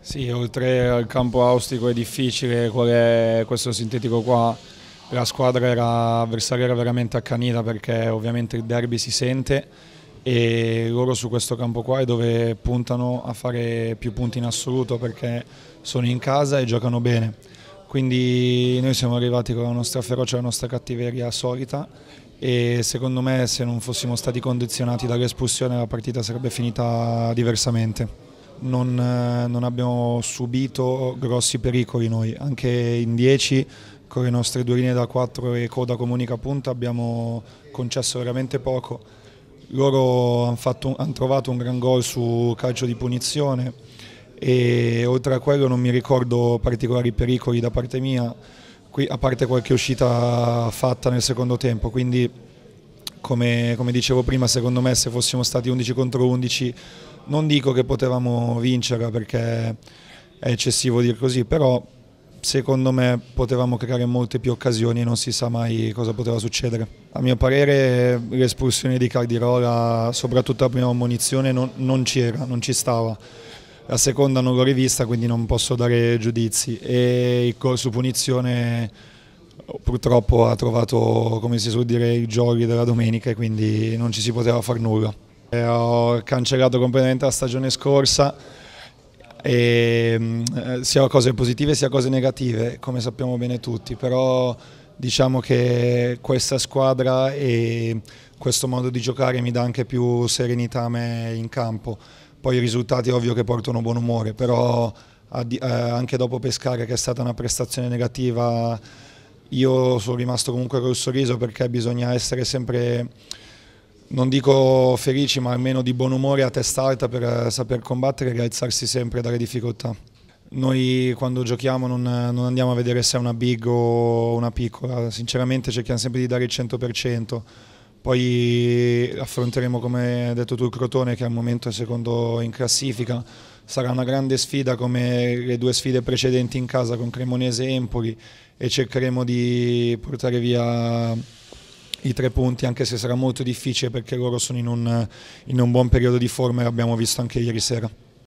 Sì, oltre al campo austico è difficile, qual è questo sintetico qua, la squadra era, avversaria era veramente accanita perché ovviamente il derby si sente e loro su questo campo qua è dove puntano a fare più punti in assoluto perché sono in casa e giocano bene. Quindi noi siamo arrivati con la nostra ferocia e la nostra cattiveria solita e secondo me se non fossimo stati condizionati dall'espulsione la partita sarebbe finita diversamente non, eh, non abbiamo subito grossi pericoli noi, anche in 10 con le nostre due linee da 4 e coda comunica punta abbiamo concesso veramente poco. Loro hanno han trovato un gran gol su calcio di punizione e oltre a quello non mi ricordo particolari pericoli da parte mia, qui, a parte qualche uscita fatta nel secondo tempo, quindi come, come, dicevo prima, secondo me se fossimo stati 11 contro 11 non dico che potevamo vincere perché è eccessivo dire così, però secondo me potevamo creare molte più occasioni e non si sa mai cosa poteva succedere. A mio parere l'espulsione di Cardirola, soprattutto la prima ammonizione, non, non c'era, non ci stava. La seconda non l'ho rivista, quindi non posso dare giudizi. E il corso punizione purtroppo ha trovato, come si suol dire, i giochi della domenica e quindi non ci si poteva fare nulla. E eh, ho cancellato completamente la stagione scorsa, e, mm, eh, sia cose positive sia cose negative, come sappiamo bene tutti, però diciamo che questa squadra e questo modo di giocare mi dà anche più serenità a me in campo. Poi i risultati ovvio che portano buon umore, però eh, anche dopo Pescare che è stata una prestazione negativa io sono rimasto comunque col sorriso perché bisogna essere sempre, non dico felici, ma almeno di buon umore a testa alta per saper combattere e rialzarsi sempre dalle difficoltà. Noi quando giochiamo non, non, andiamo a vedere se è una big o una piccola, sinceramente cerchiamo sempre di dare il 100%, poi affronteremo come hai detto tu il Crotone che al momento è secondo in classifica, sarà una grande sfida come le due sfide precedenti in casa con Cremonese e Empoli e cercheremo di portare via i tre punti anche se sarà molto difficile perché loro sono in un, in un buon periodo di forma e l'abbiamo visto anche ieri sera.